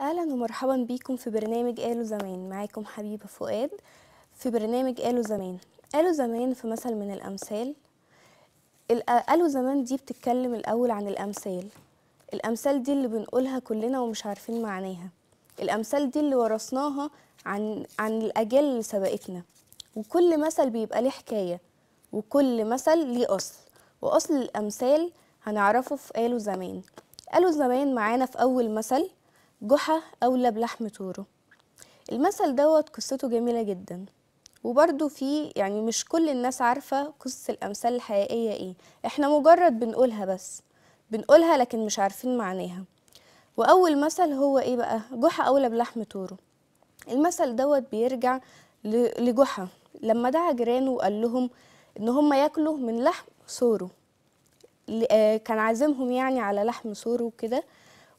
اهلا ومرحبا بيكم في برنامج قالوا زمان معاكم حبيبه فؤاد في برنامج قالوا زمان قالوا زمان في مثل من الامثال قالوا زمان دي بتتكلم الاول عن الامثال الامثال دي اللي بنقولها كلنا ومش عارفين معناها الامثال دي اللي ورثناها عن عن الاجيال اللي سبقتنا وكل مثل بيبقى ليه حكايه وكل مثل ليه اصل واصل الامثال هنعرفه في قالوا زمان قالوا زمان معانا في اول مثل جحا أولى بلحم توره المثل دوت قصته جميلة جدا وبرده في يعني مش كل الناس عارفة قصة الأمثال الحقيقية إيه إحنا مجرد بنقولها بس بنقولها لكن مش عارفين معناها وأول مثل هو إيه بقى جحا أولى بلحم توره المثل دوت بيرجع لجحا لما دعا جيرانه وقال لهم إن هم ياكلوا من لحم ثوره آه، كان عازمهم يعني على لحم ثوره وكده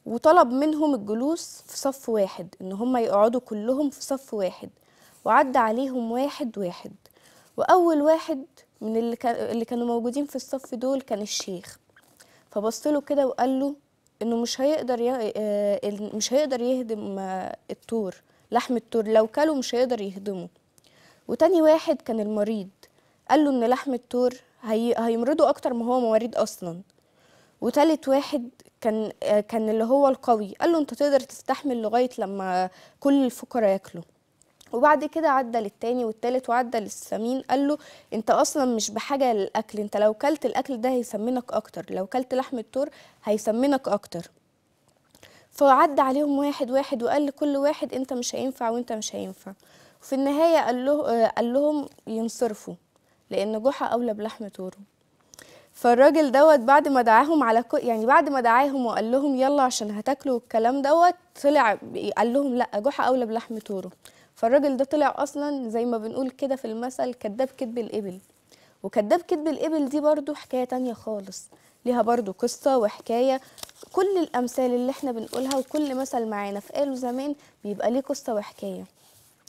وطلب منهم الجلوس في صف واحد إن هم يقعدوا كلهم في صف واحد وعدى عليهم واحد واحد وأول واحد من اللي, كانوا موجودين في الصف دول كان الشيخ فبص له كده وقال له إنه مش هيقدر آه، مش هيقدر يهدم آه، الطور لحم الطور لو كلوا مش هيقدر يهدمه وتاني واحد كان المريض قال له إن لحم الطور هي... هيمرضه أكتر ما هو مريض أصلاً وتالت واحد كان آه، كان اللي هو القوي قال له انت تقدر تستحمل لغايه لما كل الفقراء ياكلوا وبعد كده عدى للتاني والتالت وعدى للسمين قال له انت اصلا مش بحاجه للاكل انت لو كلت الاكل ده هيسمنك اكتر لو كلت لحم التور هيسمنك اكتر فعد عليهم واحد واحد وقال لكل واحد انت مش هينفع وانت مش هينفع وفي النهايه قال له آه، قال لهم ينصرفوا لان جحا اولى بلحم توره فالراجل دوت بعد ما دعاهم على كو يعني بعد ما دعاهم وقال لهم يلا عشان هتاكلوا الكلام دوت طلع قال لهم لا جحا اولى بلحم توره فالراجل ده طلع اصلا زي ما بنقول كده في المثل كذاب كذب الابل وكذاب كذب الابل دي برضو حكايه تانية خالص ليها برضو قصه وحكايه كل الامثال اللي احنا بنقولها وكل مثل معانا في قالوا زمان بيبقى ليه قصه وحكايه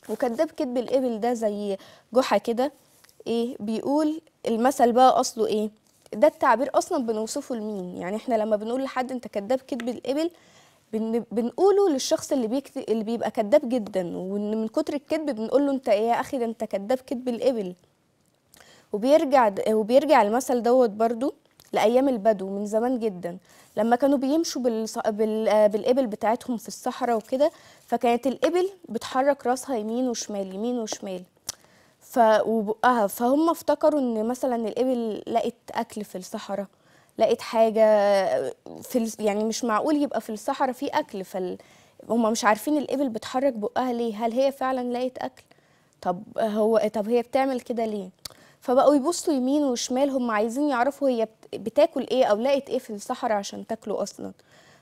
وكذاب كذب الابل ده زي جحا كده ايه بيقول المثل بقى اصله ايه ده التعبير اصلا بنوصفه لمين يعني احنا لما بنقول لحد انت كذاب كذب الابل بن... بنقوله للشخص اللي بيكت... اللي بيبقى كذاب جدا وان من كتر الكذب بنقول له انت ايه يا اخي ده انت كذاب كذب الابل وبيرجع وبيرجع المثل دوت برضو لايام البدو من زمان جدا لما كانوا بيمشوا بالص... بال... بالابل بتاعتهم في الصحراء وكده فكانت الابل بتحرك راسها يمين وشمال يمين وشمال فوبقها آه، فهم افتكروا ان مثلا الابل لقت اكل في الصحراء لقت حاجه في يعني مش معقول يبقى في الصحراء في اكل فال هم مش عارفين الابل بتحرك بقها ليه هل هي فعلا لقت اكل طب هو طب هي بتعمل كده ليه فبقوا يبصوا يمين وشمال هم عايزين يعرفوا هي بتاكل ايه او لقت ايه في الصحراء عشان تاكله اصلا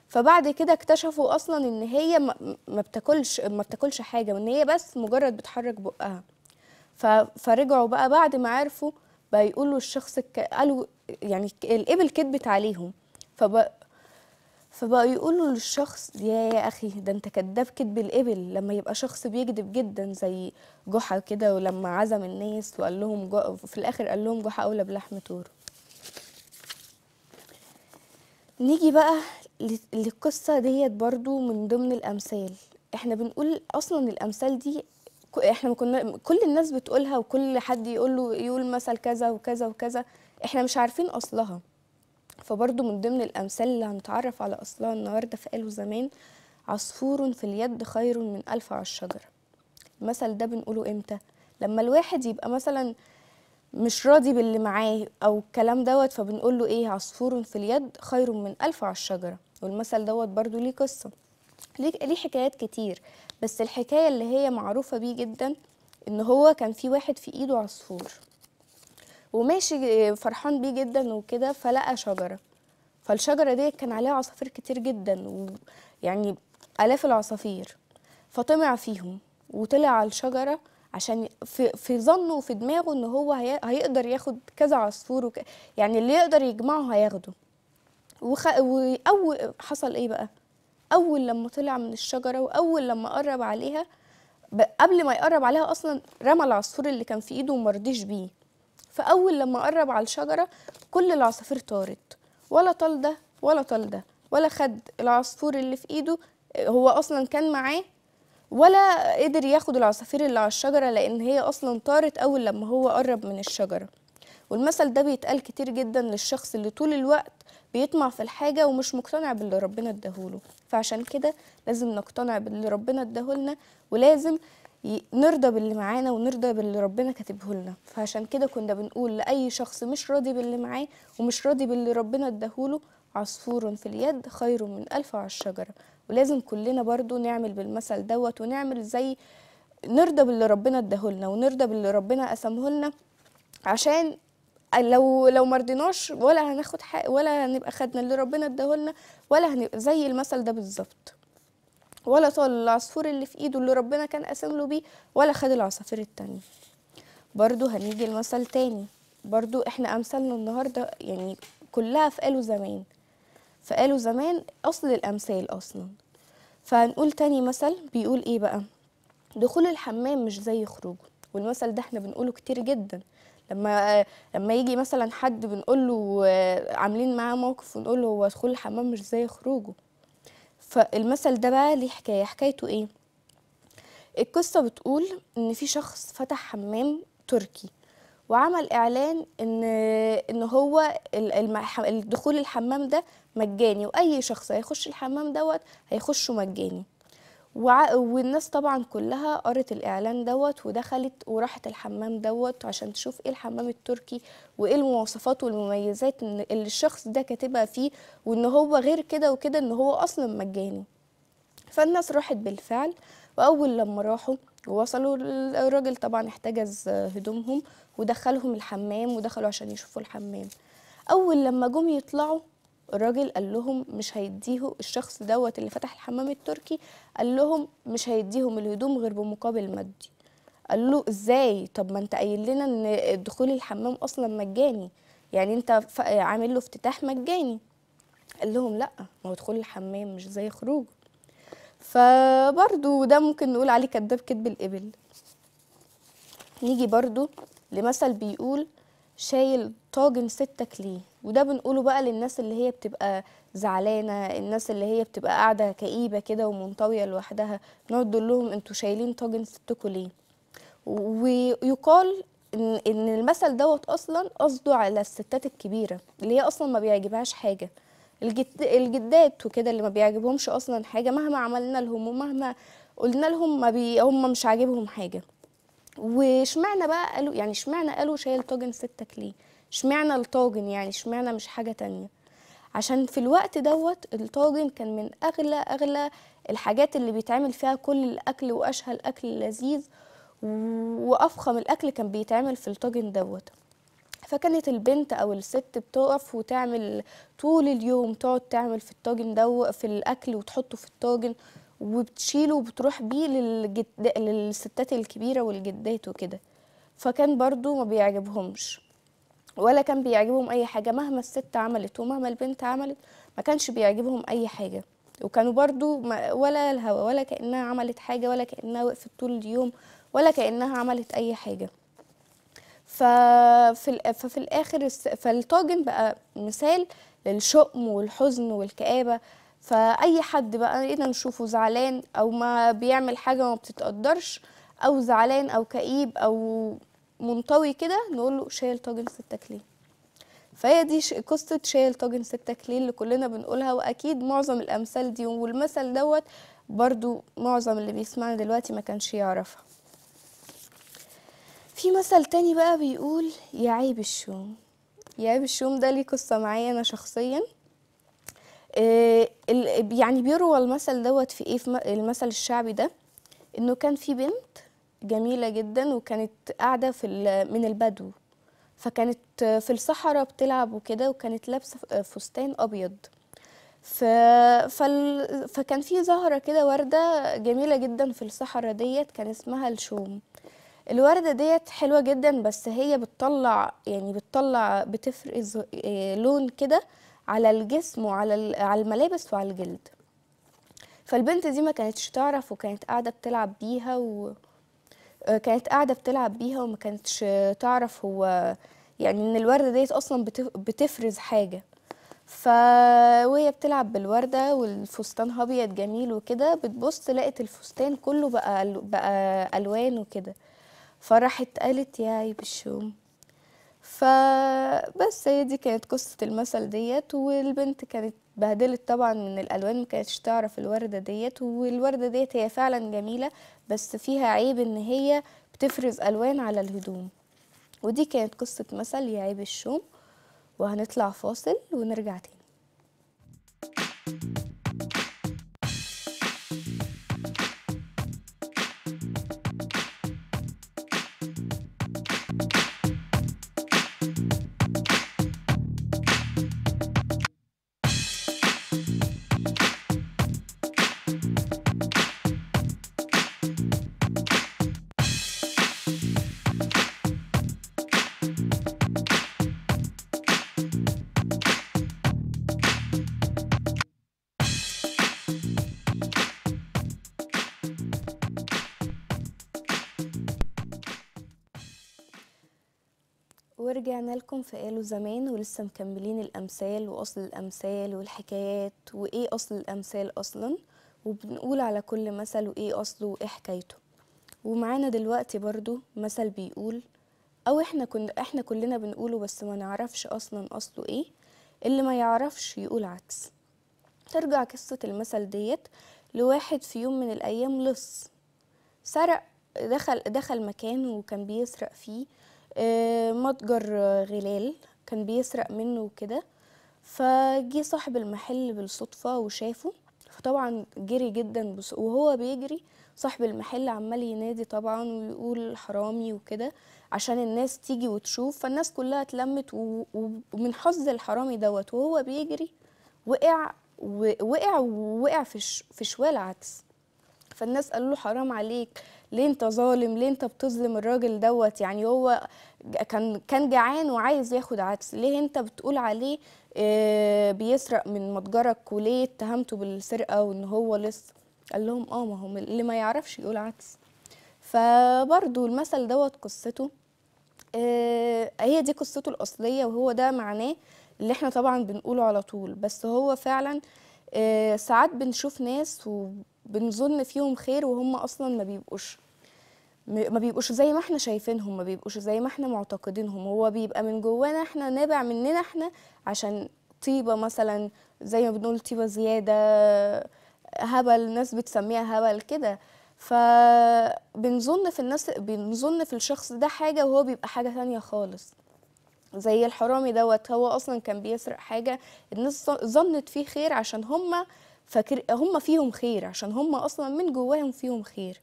فبعد كده اكتشفوا اصلا ان هي ما بتاكلش ما بتاكلش حاجه وان هي بس مجرد بتحرك بقها فرجعوا بقى بعد ما عرفوا بيقولوا الشخص قالوا يعني الابل كدبت عليهم فبقى فبقى يقولوا للشخص يا يا اخي ده انت كداب كدب الابل لما يبقى شخص بيكذب جدا زي جحا كده ولما عزم الناس وقال لهم في الاخر قال لهم جحا اولى بلحم تور نيجي بقى للقصه ديت برضو من ضمن الامثال احنا بنقول اصلا الامثال دي احنا كنا كل الناس بتقولها وكل حد يقول له يقول مثل كذا وكذا وكذا احنا مش عارفين اصلها فبرضه من ضمن الامثال اللي هنتعرف على اصلها النهارده في قالوا زمان عصفور في اليد خير من الف على الشجره المثل ده بنقوله امتى لما الواحد يبقى مثلا مش راضي باللي معاه او الكلام دوت فبنقول له ايه عصفور في اليد خير من الف على الشجره والمثل دوت برضو ليه قصه ليه حكايات كتير بس الحكاية اللي هي معروفة بيه جدا ان هو كان في واحد في ايده عصفور وماشي فرحان بيه جدا وكده فلقى شجرة فالشجرة دي كان عليها عصافير كتير جدا ويعني آلاف العصافير فطمع فيهم وطلع على الشجرة عشان في, في ظنه وفي دماغه ان هو هي هيقدر ياخد كذا عصفور وك... يعني اللي يقدر يجمعه هياخده وخ... وأول حصل ايه بقى؟ اول لما طلع من الشجره واول لما قرب عليها قبل ما يقرب عليها اصلا رمى العصفور اللي كان في ايده وما رضيش بيه فاول لما قرب على الشجره كل العصافير طارت ولا طال ده ولا طال ده ولا خد العصفور اللي في ايده هو اصلا كان معاه ولا قدر ياخد العصافير اللي على الشجره لان هي اصلا طارت اول لما هو قرب من الشجره والمثل ده بيتقال كتير جدا للشخص اللي طول الوقت بيطمع في الحاجة ومش مقتنع باللي ربنا اداهوله فعشان كده لازم نقتنع باللي ربنا اداهولنا ولازم نرضى باللي معانا ونرضى باللي ربنا كاتبه لنا فعشان كده كنا بنقول لأي شخص مش راضي باللي معاه ومش راضي باللي ربنا اداهوله عصفور في اليد خير من ألف على الشجرة ولازم كلنا برضو نعمل بالمثل دوت ونعمل زي نرضى باللي ربنا اداهولنا ونرضى باللي ربنا قسمهولنا عشان لو لو ما رضيناش ولا هناخد حق ولا هنبقى خدنا اللي ربنا اداهولنا ولا هنبقى زي المثل ده بالظبط ولا طال العصفور اللي في ايده اللي ربنا كان قاسم له بيه ولا خد العصافير التانية برضو هنيجي لمثل تاني برضو احنا امثالنا النهارده يعني كلها في قالوا زمان فقالوا زمان اصل الامثال اصلا فهنقول تاني مثل بيقول ايه بقى دخول الحمام مش زي خروجه والمثل ده احنا بنقوله كتير جدا لما لما يجي مثلا حد بنقول له عاملين معاه موقف ونقول له هو دخول الحمام مش زي خروجه فالمثل ده بقى ليه حكايه حكايته ايه القصه بتقول ان في شخص فتح حمام تركي وعمل اعلان ان ان هو الدخول الحمام ده مجاني واي شخص هيخش الحمام دوت هيخشه مجاني والناس طبعا كلها قرت الاعلان دوت ودخلت وراحت الحمام دوت عشان تشوف ايه الحمام التركي وايه المواصفات والمميزات اللي الشخص ده كاتبها فيه وان هو غير كده وكده ان هو اصلا مجاني فالناس راحت بالفعل واول لما راحوا ووصلوا الراجل طبعا احتجز هدومهم ودخلهم الحمام ودخلوا عشان يشوفوا الحمام اول لما جم يطلعوا الراجل قال لهم مش هيديه الشخص دوت اللي فتح الحمام التركي قال لهم مش هيديهم الهدوم غير بمقابل مادي قال له ازاي طب ما انت قايل لنا ان دخول الحمام اصلا مجاني يعني انت عامل له افتتاح مجاني قال لهم لا ما هو دخول الحمام مش زي خروج فبرضو ده ممكن نقول عليه كذاب كذب الإبل نيجي برضو لمثل بيقول شايل طاجن ستك ليه وده بنقوله بقى للناس اللي هي بتبقى زعلانه الناس اللي هي بتبقى قاعده كئيبه كده ومنطويه لوحدها نقعد نقول لهم انتوا شايلين طاجن ستكوا ليه ويقال ان ان المثل دوت اصلا قصده على الستات الكبيره اللي هي اصلا ما بيعجبهاش حاجه الجد الجدات وكده اللي ما بيعجبهمش اصلا حاجه مهما عملنا لهم ومهما قلنا لهم ما بي هم مش عاجبهم حاجه وشمعنا بقى قالوا يعني شمعنا قالوا شايل طاجن ستك ليه اشمعنى الطاجن يعني اشمعنى مش حاجه تانية عشان في الوقت دوت الطاجن كان من اغلى اغلى الحاجات اللي بيتعمل فيها كل الاكل واشهى الاكل اللذيذ وافخم الاكل كان بيتعمل في الطاجن دوت فكانت البنت او الست بتقف وتعمل طول اليوم تقعد تعمل في الطاجن دو في الاكل وتحطه في الطاجن وبتشيله وبتروح بيه للجد... للستات الكبيره والجدات وكده فكان برضو ما بيعجبهمش ولا كان بيعجبهم اي حاجه مهما الست عملت ومهما البنت عملت ما كانش بيعجبهم اي حاجه وكانوا برضو ولا الهوا ولا كانها عملت حاجه ولا كانها وقفت طول اليوم ولا كانها عملت اي حاجه ففي ففي الاخر فالطاجن بقى مثال للشؤم والحزن والكآبة فأي حد بقى إيه نشوفه زعلان أو ما بيعمل حاجة وما بتتقدرش أو زعلان أو كئيب أو منطوي كده نقول له شايل طاجن ستة كليه فهي دي قصة شايل طاجن ستة كليه اللي كلنا بنقولها وأكيد معظم الأمثال دي والمثل دوت برضو معظم اللي بيسمعنا دلوقتي ما كانش يعرفها في مثل تاني بقى بيقول يا عيب الشوم يا عيب الشوم ده ليه قصة معايا أنا شخصيا آه، يعني بيروى المثل دوت في ايه في المثل الشعبي ده انه كان في بنت جميلة جدا وكانت قاعدة في آه، من البدو فكانت في الصحراء بتلعب وكده وكانت لابسة فستان أبيض ف... فال... فكان في زهرة كده وردة جميلة جدا في الصحراء ديت كان اسمها الشوم الوردة ديت حلوة جدا بس هي بتطلع يعني بتطلع بتفرز آه، لون كده على الجسم وعلى على الملابس وعلى الجلد فالبنت دي ما كانتش تعرف وكانت قاعدة بتلعب بيها و... كانت قاعده بتلعب بيها وما كانتش تعرف هو يعني ان الورده ديت اصلا بتفرز حاجه ف وهي بتلعب بالورده والفستان ابيض جميل وكده بتبص لقت الفستان كله بقى بقى الوان وكده فراحت قالت ياي بالشوم فبس هي دي كانت قصه المثل ديت والبنت كانت اتبهدلت طبعا من الالوان ما كانتش تعرف الورده ديت والورده ديت هي فعلا جميله بس فيها عيب ان هي بتفرز الوان على الهدوم ودي كانت قصه مثل يا عيب الشوم وهنطلع فاصل ونرجع تاني ورجعنا لكم في قالوا زمان ولسه مكملين الأمثال وأصل الأمثال والحكايات وإيه أصل الأمثال أصلا وبنقول على كل مثل وإيه أصله وإيه حكايته ومعانا دلوقتي برضو مثل بيقول أو إحنا, كنا إحنا كلنا بنقوله بس ما نعرفش أصلا أصله إيه اللي ما يعرفش يقول عكس ترجع قصة المثل ديت لواحد في يوم من الأيام لص سرق دخل دخل مكان وكان بيسرق فيه آه، متجر غلال كان بيسرق منه وكده فجي صاحب المحل بالصدفة وشافه فطبعا جري جدا بس وهو بيجري صاحب المحل عمال ينادي طبعا ويقول حرامي وكده عشان الناس تيجي وتشوف فالناس كلها اتلمت ومن حظ الحرامي دوت وهو بيجري وقع وقع ووقع في في شوال عدس فالناس قالوا له حرام عليك ليه انت ظالم ليه انت بتظلم الراجل دوت يعني هو كان كان جعان وعايز ياخد عدس ليه انت بتقول عليه آه، بيسرق من متجرك وليه اتهمته بالسرقه وان هو لسه قال لهم اه ما هو اللي ما يعرفش يقول عدس فبرضه المثل دوت قصته اه هي دي قصته الاصليه وهو ده معناه اللي احنا طبعا بنقوله على طول بس هو فعلا اه ساعات بنشوف ناس وبنظن فيهم خير وهم اصلا ما بيبقوش ما بيبقوش زي ما احنا شايفينهم ما بيبقوش زي ما احنا معتقدينهم هو بيبقى من جوانا احنا نابع مننا احنا عشان طيبه مثلا زي ما بنقول طيبه زياده هبل ناس بتسميها هبل كده فبنظن في الناس بنظن في الشخص ده حاجه وهو بيبقى حاجه تانية خالص زي الحرامي دوت هو اصلا كان بيسرق حاجه الناس ظنت فيه خير عشان هم فاكر هم فيهم خير عشان هم اصلا من جواهم فيهم خير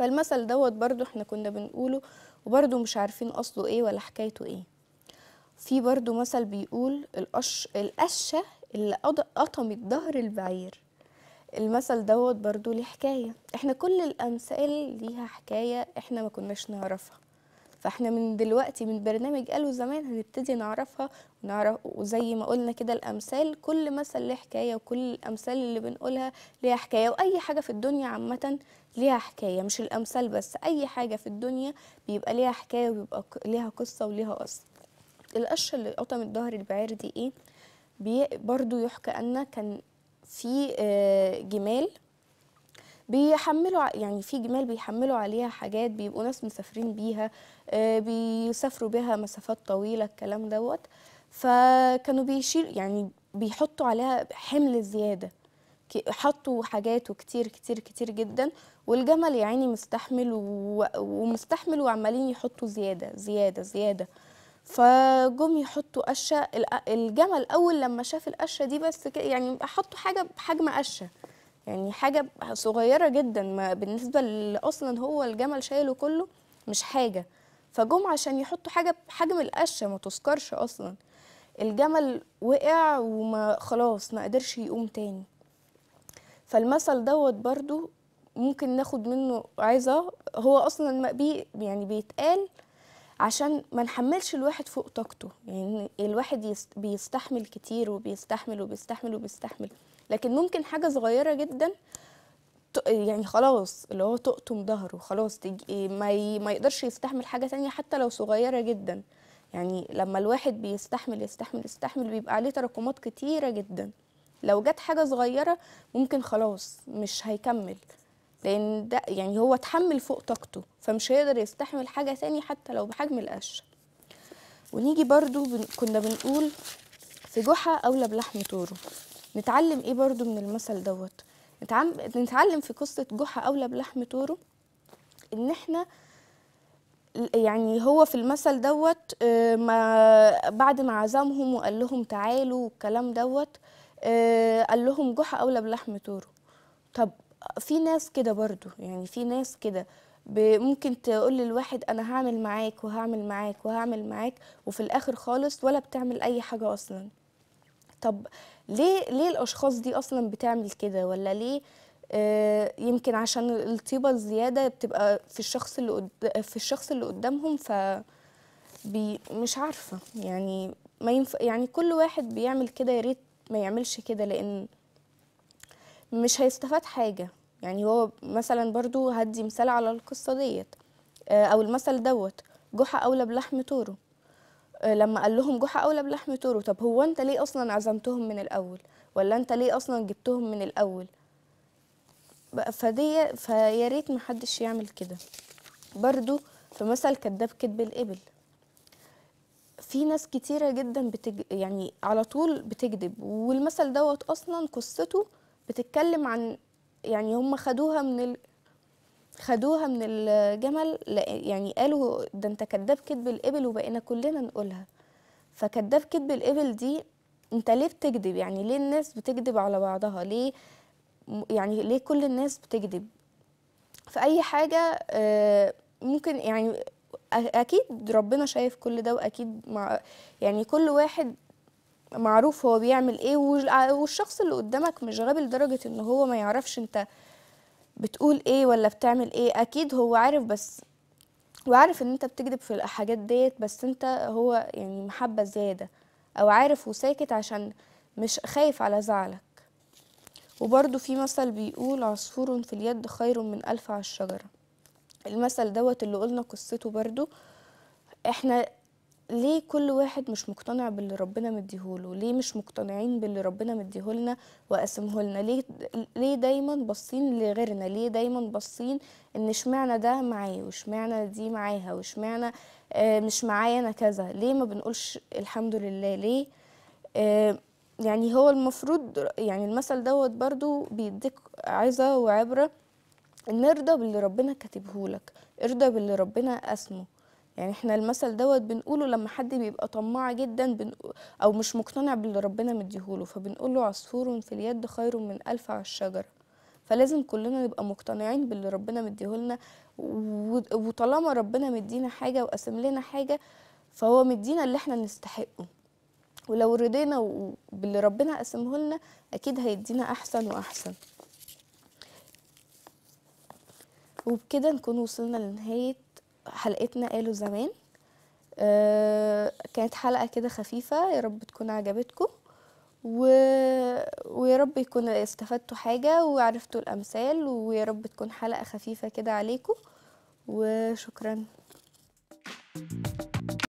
فالمثل دوت برضو احنا كنا بنقوله وبرضو مش عارفين أصله إيه ولا حكايته إيه في برضو مثل بيقول القش القشة اللي قطمت ظهر البعير المثل دوت برضو ليه حكاية احنا كل الأمثال ليها حكاية احنا ما كناش نعرفها فاحنا من دلوقتي من برنامج قالوا زمان هنبتدي نعرفها ونعرف وزي ما قلنا كده الامثال كل مثل ليه حكايه وكل الامثال اللي بنقولها ليها حكايه واي حاجه في الدنيا عامه ليها حكايه مش الامثال بس اي حاجه في الدنيا بيبقى ليها حكايه وبيبقى ليها قصه وليها اصل القش اللي قطم الظهر ظهر البعير دي ايه برضو يحكى ان كان في آه، جمال بيحملوا يعني في جمال بيحملوا عليها حاجات بيبقوا ناس مسافرين بيها آه، بيسافروا بيها مسافات طويله الكلام دوت فكانوا بيشيل يعني بيحطوا عليها حمل زياده حطوا حاجات وكتير كتير كتير جدا والجمل يا عيني مستحمل ومستحمل وعمالين يحطوا زياده زياده زياده فجم يحطوا قشه الجمل اول لما شاف القشه دي بس يعني حطوا حاجه بحجم قشه يعني حاجة صغيرة جدا ما بالنسبة أصلا هو الجمل شايله كله مش حاجة فجم عشان يحطوا حاجة بحجم القشة ما تذكرش أصلا الجمل وقع وما خلاص ما قدرش يقوم تاني فالمثل دوت برضو ممكن ناخد منه عظة هو أصلا بي يعني بيتقال عشان ما نحملش الواحد فوق طاقته يعني الواحد بيستحمل كتير وبيستحمل وبيستحمل وبيستحمل, وبيستحمل لكن ممكن حاجه صغيره جدا يعني خلاص اللي هو تقطم ظهره خلاص ما, ما يقدرش يستحمل حاجه تانية حتى لو صغيره جدا يعني لما الواحد بيستحمل يستحمل يستحمل بيبقى عليه تراكمات كتيره جدا لو جت حاجه صغيره ممكن خلاص مش هيكمل لان ده يعني هو اتحمل فوق طاقته فمش هيقدر يستحمل حاجه تاني حتى لو بحجم القش ونيجي برضو كنا بنقول في جحا اولى بلحم طوره نتعلم ايه برضو من المثل دوت نتعلم في قصه جحا اولى بلحم توره ان احنا يعني هو في المثل دوت آه، ما بعد ما عزمهم وقال لهم تعالوا والكلام دوت آه، قال لهم جحا اولى بلحم توره طب في ناس كده برضو يعني في ناس كده ممكن تقول للواحد انا هعمل معاك وهعمل معاك وهعمل معاك وفي الاخر خالص ولا بتعمل اي حاجه اصلا طب ليه ليه الاشخاص دي اصلا بتعمل كده ولا ليه آه يمكن عشان الطيبه الزياده بتبقى في الشخص اللي قد... في الشخص اللي قدامهم ف بي... مش عارفه يعني ما ينف... يعني كل واحد بيعمل كده يا ريت ما يعملش كده لان مش هيستفاد حاجه يعني هو مثلا برضو هدي مثال على القصه ديت آه، او المثل دوت جحا اولى بلحم طوره لما قال لهم جحا اولى بلحم تورو طب هو انت ليه اصلا عزمتهم من الاول ولا انت ليه اصلا جبتهم من الاول فدي فيا ريت محدش يعمل كده برضو في مثل كذاب كذب الابل في ناس كتيره جدا بتج... يعني على طول بتكذب والمثل دوت اصلا قصته بتتكلم عن يعني هم خدوها من ال... خدوها من الجمل يعني قالوا ده انت كذاب كذب الابل وبقينا كلنا نقولها فكذاب كذب الابل دي انت ليه بتكذب يعني ليه الناس بتكذب على بعضها ليه يعني ليه كل الناس بتكذب في اي حاجه آه، ممكن يعني اكيد ربنا شايف كل ده واكيد مع يعني كل واحد معروف هو بيعمل ايه والشخص اللي قدامك مش غبي لدرجه ان هو ما يعرفش انت بتقول ايه ولا بتعمل ايه اكيد هو عارف بس وعارف ان انت بتكذب في الحاجات ديت بس انت هو يعني محبة زيادة او عارف وساكت عشان مش خايف على زعلك وبرضه في مثل بيقول عصفور في اليد خير من ألف على الشجرة المثل دوت اللي قلنا قصته برضه احنا ليه كل واحد مش مقتنع باللي ربنا مديهوله ليه مش مقتنعين باللي ربنا مديهولنا وقسمهولنا ليه ليه دايما باصين لغيرنا ليه دايما باصين ان اشمعنى ده معايا واشمعنى دي معاها واشمعنى آه، مش معايا انا كذا ليه ما بنقولش الحمد لله ليه آه، يعني هو المفروض يعني المثل دوت برضو بيديك عظة وعبرة ان ارضى باللي ربنا كاتبهولك ارضى باللي ربنا قسمه يعني احنا المثل دوت بنقوله لما حد بيبقى طماع جدا بن... او مش مقتنع باللي ربنا مديهوله فبنقول له عصفور في اليد خير من الف على الشجره فلازم كلنا نبقى مقتنعين باللي ربنا مديهولنا و... وطالما ربنا مدينا حاجه وقسم لنا حاجه فهو مدينا اللي احنا نستحقه ولو رضينا باللي ربنا قسمه لنا اكيد هيدينا احسن واحسن وبكده نكون وصلنا لنهايه حلقتنا قالوا زمان آه، كانت حلقة كده خفيفة يا رب تكون عجبتكم و... ويا رب يكون استفدتوا حاجة وعرفتوا الأمثال ويا رب تكون حلقة خفيفة كده عليكم وشكرا